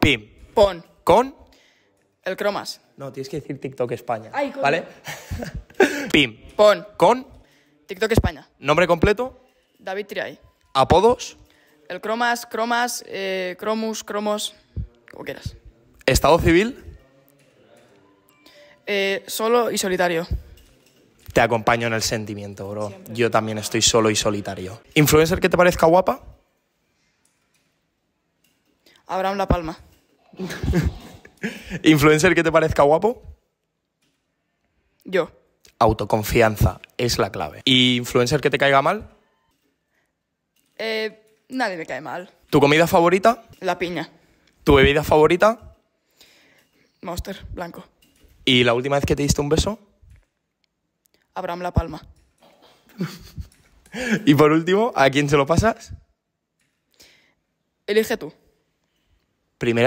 Pim. Pon. Con. El cromas. No, tienes que decir TikTok España. ¿Vale? Pim. Pon. Con. TikTok España. Nombre completo. David Triay. Apodos. El cromas, cromas, eh, cromus, cromos, como quieras. Estado civil. Eh, solo y solitario. Te acompaño en el sentimiento, bro. Yo también estoy solo y solitario. ¿Influencer que te parezca guapa? Abraham La Palma. ¿Influencer que te parezca guapo? Yo. Autoconfianza es la clave. ¿Y influencer que te caiga mal? Eh, nadie me cae mal. ¿Tu comida favorita? La piña. ¿Tu bebida favorita? Monster, blanco. ¿Y la última vez que te diste un beso? Abraham La Palma. y por último, ¿a quién se lo pasas? Elige tú primera